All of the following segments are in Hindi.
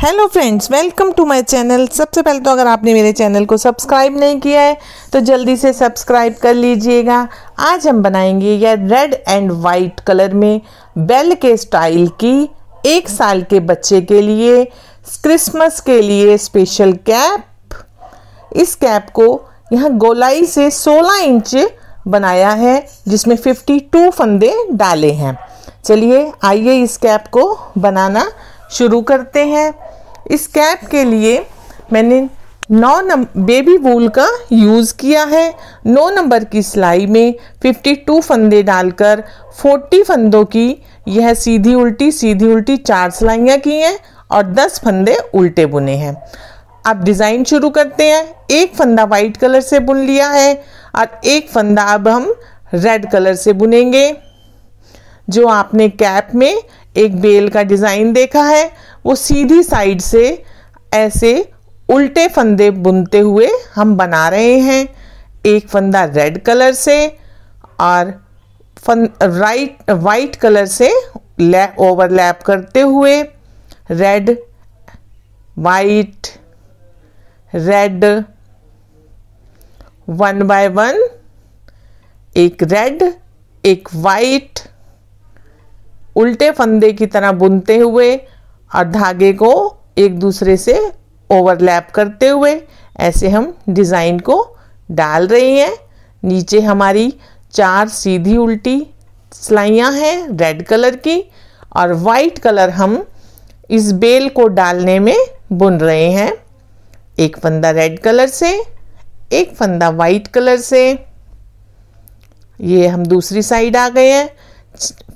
hello friends welcome to my channel सबसे पहले तो अगर आपने मेरे चैनल को सब्सक्राइब नहीं किया है तो जल्दी से सब्सक्राइब कर लीजिएगा आज हम बनाएंगे यह रेड एंड वाइट कलर में बेल के स्टाइल की एक साल के बच्चे के लिए क्रिसमस के लिए स्पेशल कैप इस कैप को यहाँ गोलाई से 16 इंच बनाया है जिसमें 52 फंदे डाले हैं चलिए आइए इस कैप को बनाना शुरू करते हैं इस कैप के लिए मैंने नौ नंबर बेबी वूल का यूज़ किया है नौ नंबर की सिलाई में 52 फंदे डालकर 40 फंदों की यह सीधी उल्टी सीधी उल्टी चार सिलाइयाँ की हैं और 10 फंदे उल्टे बुने हैं अब डिज़ाइन शुरू करते हैं एक फंदा वाइट कलर से बुन लिया है और एक फंदा अब हम रेड कलर से बुनेंगे जो आपने कैप में एक बेल का डिज़ाइन देखा है वो सीधी साइड से ऐसे उल्टे फंदे बुनते हुए हम बना रहे हैं एक फंदा रेड कलर से और फन राइट वाइट कलर से ओवरलैप करते हुए red white red one by one एक रेड एक वाइट उल्टे फंदे की तरह बुनते हुए और धागे को एक दूसरे से ओवरलैप करते हुए ऐसे हम डिज़ाइन को डाल रहे हैं नीचे हमारी चार सीधी उल्टी सिलाइयाँ हैं रेड कलर की और वाइट कलर हम इस बेल को डालने में बुन रहे हैं एक फंदा रेड कलर से एक फंदा वाइट कलर से ये हम दूसरी साइड आ गए हैं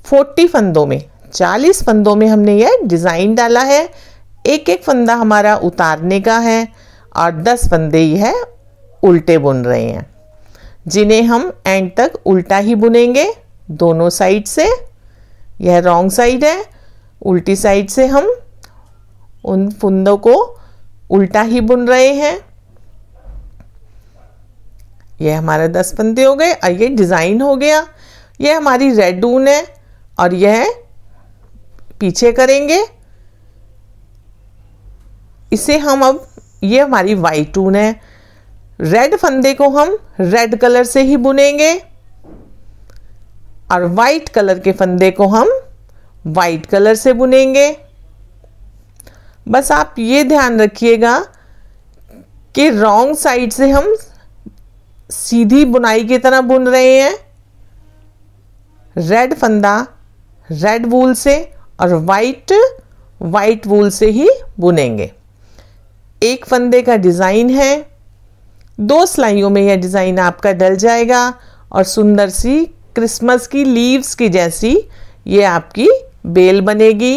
फोर्टी फंदों में चालीस फंदों में हमने यह डिज़ाइन डाला है एक एक फंदा हमारा उतारने का है और दस फंदे यह उल्टे बुन रहे हैं जिन्हें हम एंड तक उल्टा ही बुनेंगे दोनों साइड से यह रॉन्ग साइड है उल्टी साइड से हम उन फंदों को उल्टा ही बुन रहे हैं यह हमारा दस फंदे हो गए और ये डिज़ाइन हो गया यह हमारी रेड ऊन है और यह पीछे करेंगे इसे हम अब ये हमारी वाई टून है रेड फंदे को हम रेड कलर से ही बुनेंगे और वाइट कलर के फंदे को हम वाइट कलर से बुनेंगे बस आप ये ध्यान रखिएगा कि रॉन्ग साइड से हम सीधी बुनाई की तरह बुन रहे हैं रेड फंदा रेड वूल से और वाइट वाइट वूल से ही बुनेंगे एक फंदे का डिज़ाइन है दो सिलाइयों में यह डिज़ाइन आपका डल जाएगा और सुंदर सी क्रिसमस की लीव्स की जैसी ये आपकी बेल बनेगी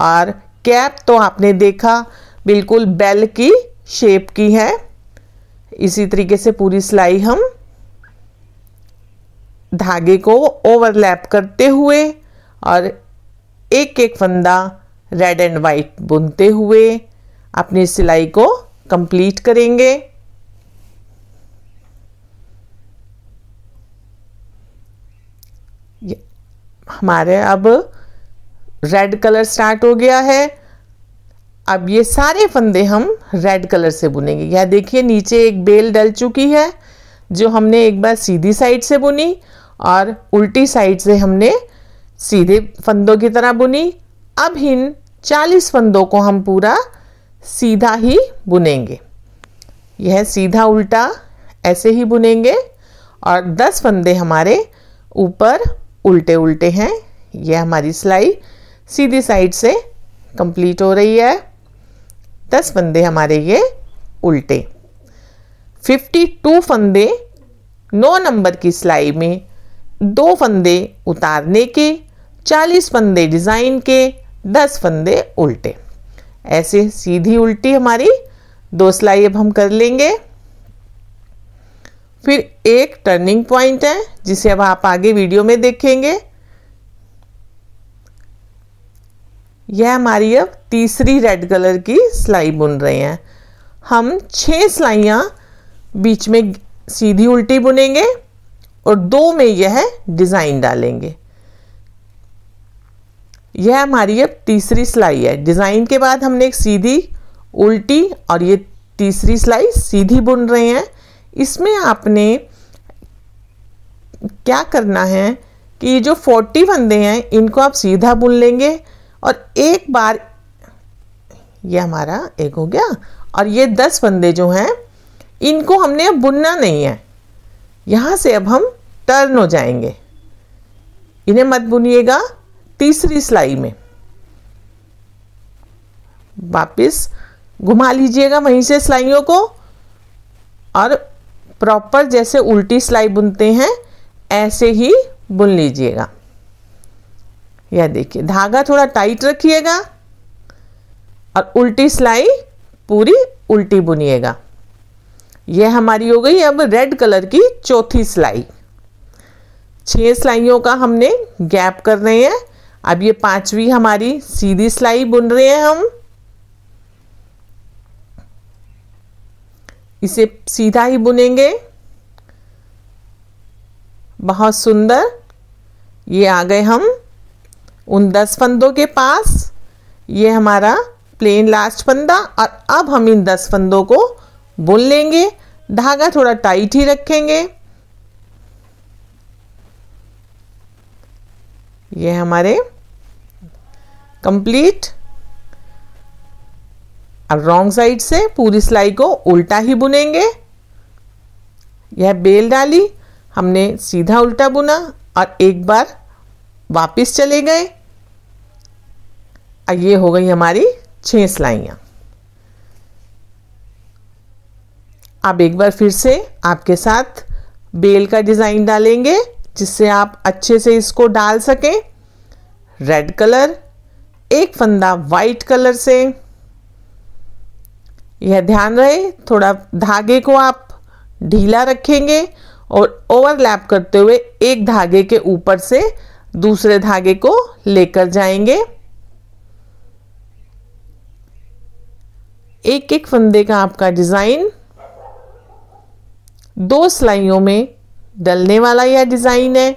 और कैप तो आपने देखा बिल्कुल बेल की शेप की है इसी तरीके से पूरी सिलाई हम धागे को ओवरलैप करते हुए और एक एक फंदा रेड एंड वाइट बुनते हुए अपनी सिलाई को कंप्लीट करेंगे हमारे अब रेड कलर स्टार्ट हो गया है अब ये सारे फंदे हम रेड कलर से बुनेंगे यह देखिए नीचे एक बेल डल चुकी है जो हमने एक बार सीधी साइड से बुनी और उल्टी साइड से हमने सीधे फंदों की तरह बुनी अब इन चालीस फंदों को हम पूरा सीधा ही बुनेंगे यह सीधा उल्टा ऐसे ही बुनेंगे और दस फंदे हमारे ऊपर उल्टे उल्टे हैं यह हमारी सिलाई सीधी साइड से कंप्लीट हो रही है दस फंदे हमारे ये उल्टे फिफ्टी टू फंदे नौ नंबर की सिलाई में दो फंदे उतारने के चालीस फंदे डिज़ाइन के दस फंदे उल्टे ऐसे सीधी उल्टी हमारी दो सिलाई अब हम कर लेंगे फिर एक टर्निंग पॉइंट है जिसे अब आप आगे वीडियो में देखेंगे यह हमारी अब तीसरी रेड कलर की सिलाई बुन रहे हैं हम छह सिलाइयाँ बीच में सीधी उल्टी बुनेंगे और दो में यह डिज़ाइन डालेंगे यह हमारी अब तीसरी सिलाई है डिज़ाइन के बाद हमने एक सीधी उल्टी और ये तीसरी सिलाई सीधी बुन रहे हैं इसमें आपने क्या करना है कि ये जो फोर्टी फंदे हैं इनको आप सीधा बुन लेंगे और एक बार ये हमारा एक हो गया और ये दस फंदे जो हैं इनको हमने अब बुनना नहीं है यहाँ से अब हम टर्न हो जाएंगे इन्हें मत बुनिएगा तीसरी सिलाई में वापिस घुमा लीजिएगा वहीं से सिलाइयों को और प्रॉपर जैसे उल्टी सिलाई बुनते हैं ऐसे ही बुन लीजिएगा यह देखिए धागा थोड़ा टाइट रखिएगा और उल्टी सिलाई पूरी उल्टी बुनिएगा यह हमारी हो गई अब रेड कलर की चौथी सिलाई छह सिलाइयों का हमने गैप कर रहे हैं अब ये पांचवी हमारी सीधी सिलाई बुन रहे हैं हम इसे सीधा ही बुनेंगे बहुत सुंदर ये आ गए हम उन दस फंदों के पास ये हमारा प्लेन लास्ट फंदा और अब हम इन दस फंदों को बुन लेंगे धागा थोड़ा टाइट ही रखेंगे ये हमारे कंप्लीट अब रॉन्ग साइड से पूरी सिलाई को उल्टा ही बुनेंगे यह बेल डाली हमने सीधा उल्टा बुना और एक बार वापस चले गए और ये हो गई हमारी छह सिलाइयाँ अब एक बार फिर से आपके साथ बेल का डिज़ाइन डालेंगे जिससे आप अच्छे से इसको डाल सकें रेड कलर एक फंदा वाइट कलर से यह ध्यान रहे थोड़ा धागे को आप ढीला रखेंगे और ओवरलैप करते हुए एक धागे के ऊपर से दूसरे धागे को लेकर जाएंगे एक एक फंदे का आपका डिज़ाइन दो सिलाइयों में डलने वाला यह डिज़ाइन है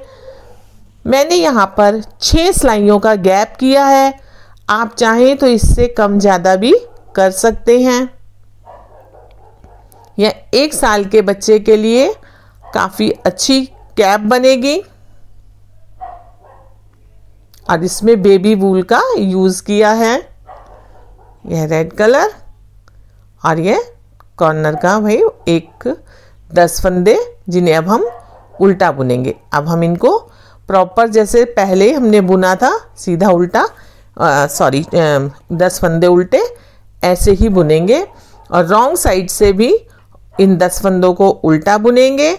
मैंने यहां पर छह सिलाइयों का गैप किया है आप चाहें तो इससे कम ज़्यादा भी कर सकते हैं यह एक साल के बच्चे के लिए काफ़ी अच्छी कैप बनेगी और इसमें बेबी वूल का यूज़ किया है यह रेड कलर और यह कॉर्नर का भाई एक दस फंदे जिन्हें अब हम उल्टा बुनेंगे अब हम इनको प्रॉपर जैसे पहले हमने बुना था सीधा उल्टा सॉरी um, दस फंदे उल्टे ऐसे ही बुनेंगे और रॉन्ग साइड से भी इन दस फंदों को उल्टा बुनेंगे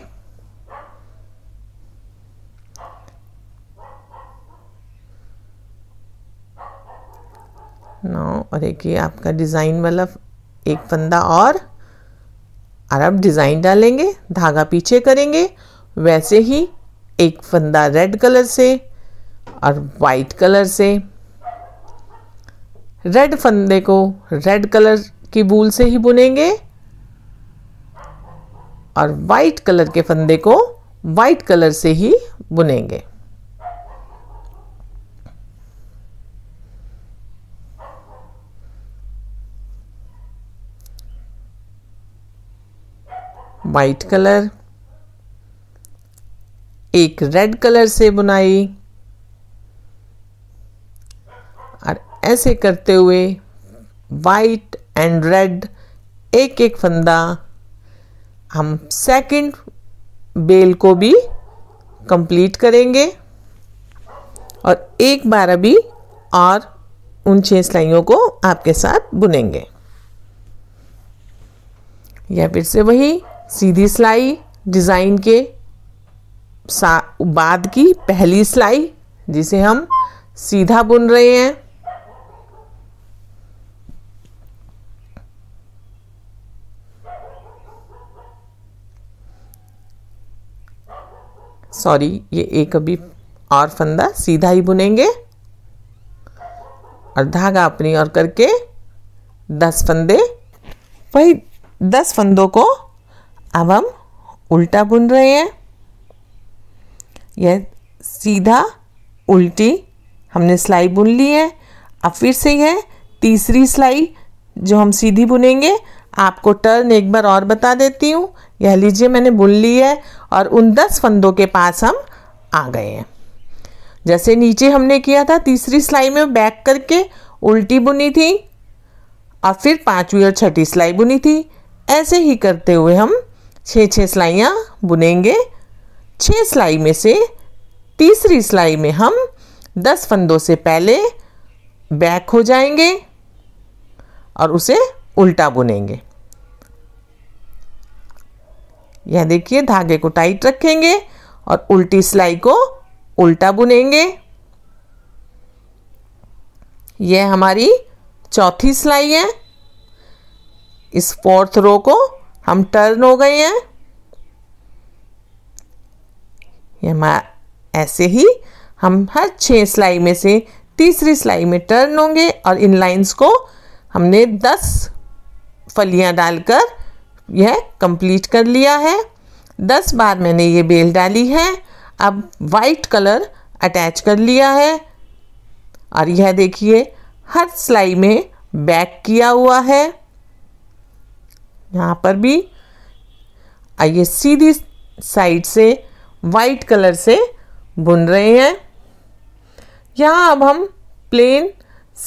नौ और एक ये आपका डिज़ाइन वाला एक फंदा और अरब डिज़ाइन डालेंगे धागा पीछे करेंगे वैसे ही एक फंदा रेड कलर से और वाइट कलर से रेड फंदे को रेड कलर की बूल से ही बुनेंगे और वाइट कलर के फंदे को वाइट कलर से ही बुनेंगे वाइट कलर एक रेड कलर से बुनाई ऐसे करते हुए वाइट एंड रेड एक एक फंदा हम सेकंड बेल को भी कंप्लीट करेंगे और एक बार अभी और उन छह सिलाइयों को आपके साथ बुनेंगे या फिर से वही सीधी सिलाई डिज़ाइन के बाद की पहली सिलाई जिसे हम सीधा बुन रहे हैं सॉरी ये एक अभी और फंदा सीधा ही बुनेंगे और धागा अपनी और करके दस फंदे वही दस फंदों को अब हम उल्टा बुन रहे हैं यह सीधा उल्टी हमने सिलाई बुन ली है अब फिर से यह तीसरी सिलाई जो हम सीधी बुनेंगे आपको टर्न एक बार और बता देती हूँ यह लीजिए मैंने बुन ली है और उन दस फंदों के पास हम आ गए हैं जैसे नीचे हमने किया था तीसरी सिलाई में बैक करके उल्टी बुनी थी और फिर पांचवी और छठी सिलाई बुनी थी ऐसे ही करते हुए हम छः छः सिलाइयाँ बुनेंगे छः सिलाई में से तीसरी सिलाई में हम दस फंदों से पहले बैक हो जाएंगे और उसे उल्टा बुनेंगे यह देखिए धागे को टाइट रखेंगे और उल्टी सिलाई को उल्टा बुनेंगे यह हमारी चौथी सिलाई है इस फोर्थ रो को हम टर्न हो गए हैं ऐसे ही हम हर छह सिलाई में से तीसरी सिलाई में टर्न होंगे और इन लाइंस को हमने दस फलियां डालकर यह कंप्लीट कर लिया है दस बार मैंने ये बेल डाली है अब वाइट कलर अटैच कर लिया है और यह देखिए हर सिलाई में बैक किया हुआ है यहाँ पर भी आइए सीधी साइड से वाइट कलर से बुन रहे हैं यहाँ अब हम प्लेन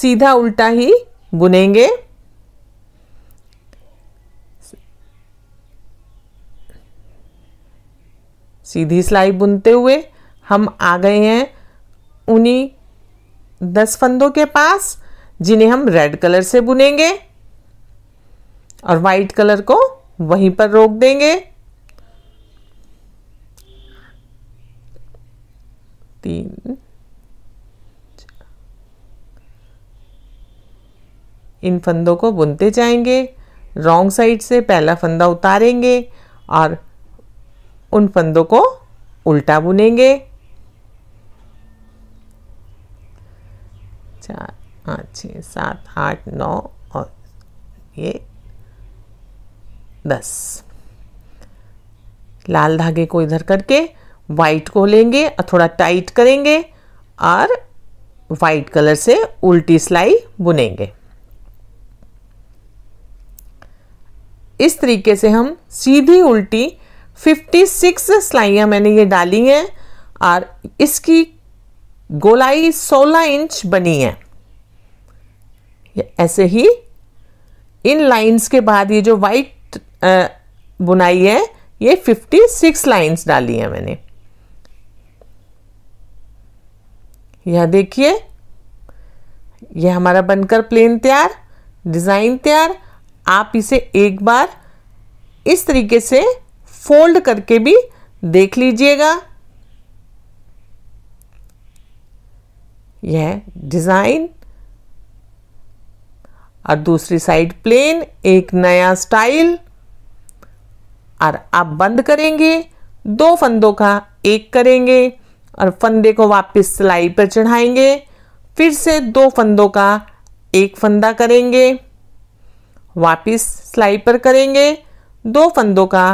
सीधा उल्टा ही बुनेंगे सीधी सिलाई बुनते हुए हम आ गए हैं उन्हीं दस फंदों के पास जिन्हें हम रेड कलर से बुनेंगे और वाइट कलर को वहीं पर रोक देंगे तीन इन फंदों को बुनते जाएंगे रॉन्ग साइड से पहला फंदा उतारेंगे और उन फंदों को उल्टा बुनेंगे चार पाँच छ सात आठ नौ और ये दस लाल धागे को इधर करके वाइट को लेंगे और थोड़ा टाइट करेंगे और वाइट कलर से उल्टी सिलाई बुनेंगे इस तरीके से हम सीधी उल्टी फिफ्टी सिक्स सिलाइयाँ मैंने ये डाली हैं और इसकी गोलाई सोलह इंच बनी है ऐसे ही इन लाइंस के बाद ये जो वाइट बुनाई है ये फिफ्टी सिक्स लाइन्स डाली हैं मैंने यह देखिए यह हमारा बनकर प्लेन तैयार डिज़ाइन तैयार आप इसे एक बार इस तरीके से फोल्ड करके भी देख लीजिएगा यह डिज़ाइन और दूसरी साइड प्लेन एक नया स्टाइल और आप बंद करेंगे दो फंदों का एक करेंगे और फंदे को वापस सिलाई पर चढ़ाएंगे फिर से दो फंदों का एक फंदा करेंगे वापस सिलाई पर करेंगे दो फंदों का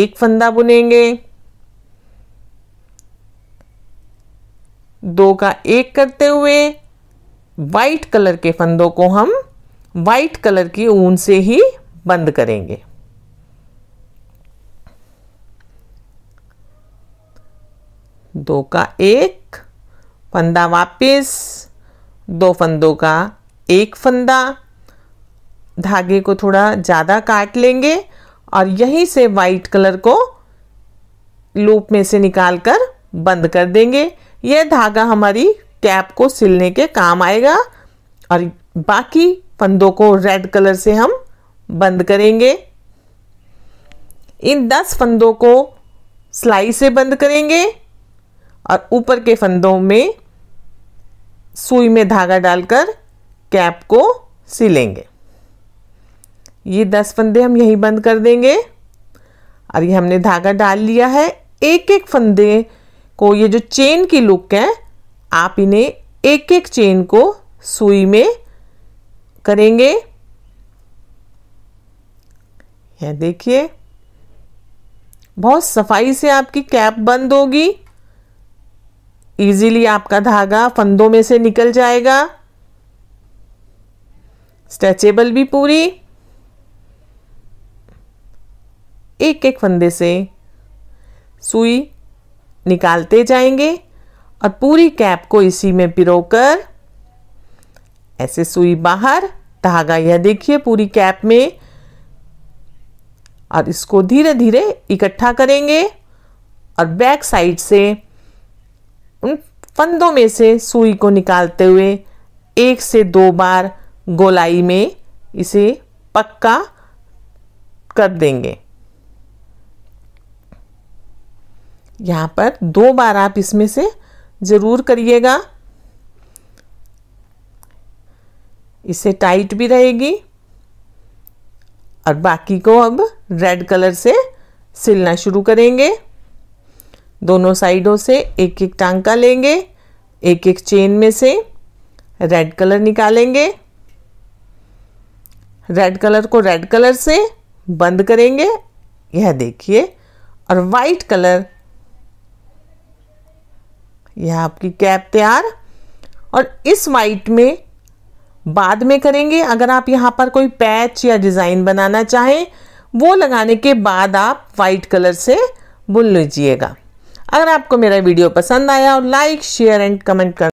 एक फंदा बुनेंगे दो का एक करते हुए वाइट कलर के फंदों को हम वाइट कलर की ऊन से ही बंद करेंगे दो का एक फंदा वापस दो फंदों का एक फंदा धागे को थोड़ा ज़्यादा काट लेंगे और यहीं से वाइट कलर को लूप में से निकाल कर बंद कर देंगे यह धागा हमारी कैप को सिलने के काम आएगा और बाकी फंदों को रेड कलर से हम बंद करेंगे इन दस फंदों को सिलाई से बंद करेंगे और ऊपर के फंदों में सुई में धागा डालकर कैप को सिलेंगे ये दस फंदे हम यहीं बंद कर देंगे और ये हमने धागा डाल लिया है एक एक फंदे को ये जो चेन की लुक है आप इन्हें एक एक चेन को सुई में करेंगे यह देखिए बहुत सफाई से आपकी कैप बंद होगी इजीली आपका धागा फंदों में से निकल जाएगा स्ट्रेचेबल भी पूरी एक एक फंदे से सुई निकालते जाएंगे और पूरी कैप को इसी में पिरोकर ऐसे सुई बाहर धागा यह देखिए पूरी कैप में और इसको धीरे धीरे इकट्ठा करेंगे और बैक साइड से उन फंदों में से सुई को निकालते हुए एक से दो बार गोलाई में इसे पक्का कर देंगे यहाँ पर दो बार आप इसमें से ज़रूर करिएगा इसे टाइट भी रहेगी और बाकी को अब रेड कलर से सिलना शुरू करेंगे दोनों साइडों से एक एक टांका लेंगे एक एक चेन में से रेड कलर निकालेंगे रेड कलर को रेड कलर से बंद करेंगे यह देखिए और वाइट कलर यह आपकी कैप तैयार और इस वाइट में बाद में करेंगे अगर आप यहाँ पर कोई पैच या डिज़ाइन बनाना चाहें वो लगाने के बाद आप वाइट कलर से बुन लीजिएगा अगर आपको मेरा वीडियो पसंद आया और लाइक शेयर एंड कमेंट कर